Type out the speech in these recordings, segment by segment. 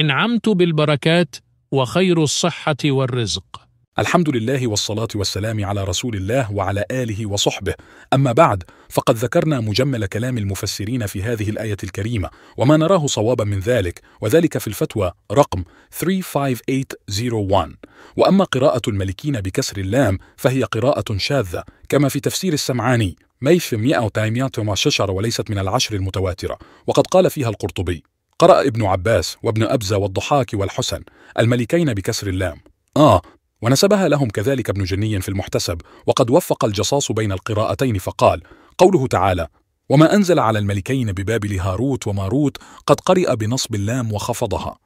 انعمت بالبركات وخير الصحة والرزق الحمد لله والصلاة والسلام على رسول الله وعلى آله وصحبه أما بعد فقد ذكرنا مجمل كلام المفسرين في هذه الآية الكريمة وما نراه صوابا من ذلك وذلك في الفتوى رقم 35801 وأما قراءة الملكين بكسر اللام فهي قراءة شاذة كما في تفسير السمعاني ميش 116 وليست من العشر المتواترة وقد قال فيها القرطبي قرأ ابن عباس وابن أبزة والضحاك والحسن الملكين بكسر اللام آه ونسبها لهم كذلك ابن جني في المحتسب وقد وفق الجصاص بين القراءتين فقال قوله تعالى وما أنزل على الملكين ببابل هاروت وماروت قد قرئ بنصب اللام وخفضها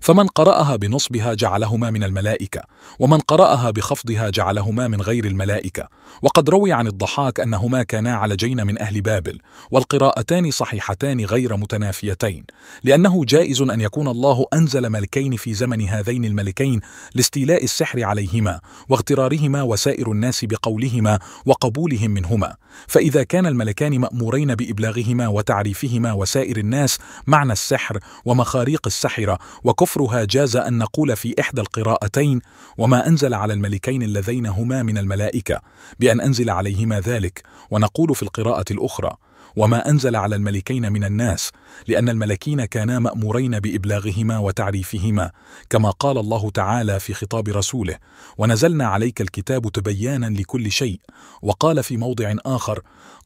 فمن قرأها بنصبها جعلهما من الملائكة ومن قرأها بخفضها جعلهما من غير الملائكة وقد روي عن الضحاك أنهما كانا على جين من أهل بابل والقراءتان صحيحتان غير متنافيتين لأنه جائز أن يكون الله أنزل ملكين في زمن هذين الملكين لاستيلاء السحر عليهما واغترارهما وسائر الناس بقولهما وقبولهم منهما فإذا كان الملكان مأمورين بإبلاغهما وتعريفهما وسائر الناس معنى السحر ومخاريق السحرة وكل وكفرها جاز أن نقول في إحدى القراءتين وما أنزل على الملكين اللذين هما من الملائكة بأن أنزل عليهما ذلك ونقول في القراءة الأخرى وما أنزل على الملكين من الناس لأن الملكين كانا مأمورين بإبلاغهما وتعريفهما كما قال الله تعالى في خطاب رسوله ونزلنا عليك الكتاب تبيانا لكل شيء وقال في موضع آخر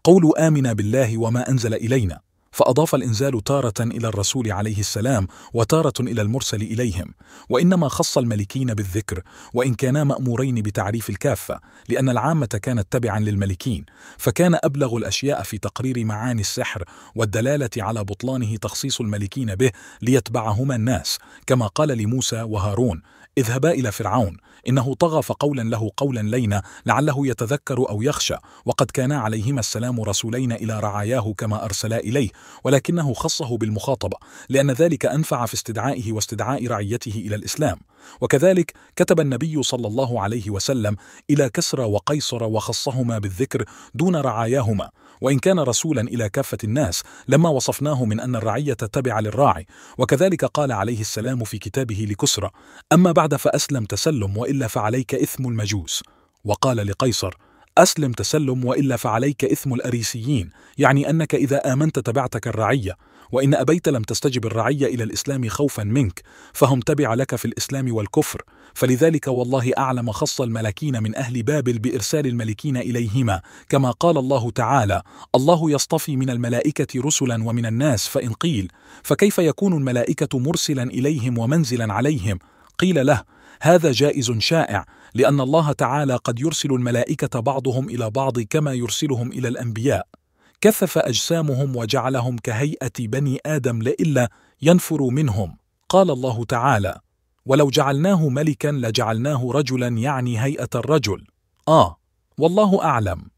قول آمنا بالله وما أنزل إلينا فأضاف الإنزال تارة إلى الرسول عليه السلام وتارة إلى المرسل إليهم وإنما خص الملكين بالذكر وإن كانا مأمورين بتعريف الكافة لأن العامة كانت تبعا للملكين فكان أبلغ الأشياء في تقرير معاني السحر والدلالة على بطلانه تخصيص الملكين به ليتبعهما الناس كما قال لموسى وهارون اذهبا إلى فرعون إنه طغى فقولا له قولا لينا لعله يتذكر أو يخشى وقد كان عليهما السلام رسولين إلى رعاياه كما أرسلا إليه ولكنه خصه بالمخاطبة لأن ذلك أنفع في استدعائه واستدعاء رعيته إلى الإسلام وكذلك كتب النبي صلى الله عليه وسلم إلى كسرى وقيصر وخصهما بالذكر دون رعاياهما وإن كان رسولا إلى كافة الناس لما وصفناه من أن الرعية تبع للراعي وكذلك قال عليه السلام في كتابه لكسرى أما بعد فأسلم تسلم وإلا فعليك إثم المجوس وقال لقيصر أسلم تسلم وإلا فعليك إثم الأريسيين يعني أنك إذا آمنت تبعتك الرعية وإن أبيت لم تستجب الرعية إلى الإسلام خوفا منك فهم تبع لك في الإسلام والكفر فلذلك والله أعلم خص الملكين من أهل بابل بإرسال الملكين إليهما كما قال الله تعالى الله يصطفي من الملائكة رسلا ومن الناس فإن قيل فكيف يكون الملائكة مرسلا إليهم ومنزلا عليهم قيل له هذا جائز شائع لأن الله تعالى قد يرسل الملائكة بعضهم إلى بعض كما يرسلهم إلى الأنبياء كثف أجسامهم وجعلهم كهيئة بني آدم لئلا ينفروا منهم قال الله تعالى ولو جعلناه ملكا لجعلناه رجلا يعني هيئة الرجل آه والله أعلم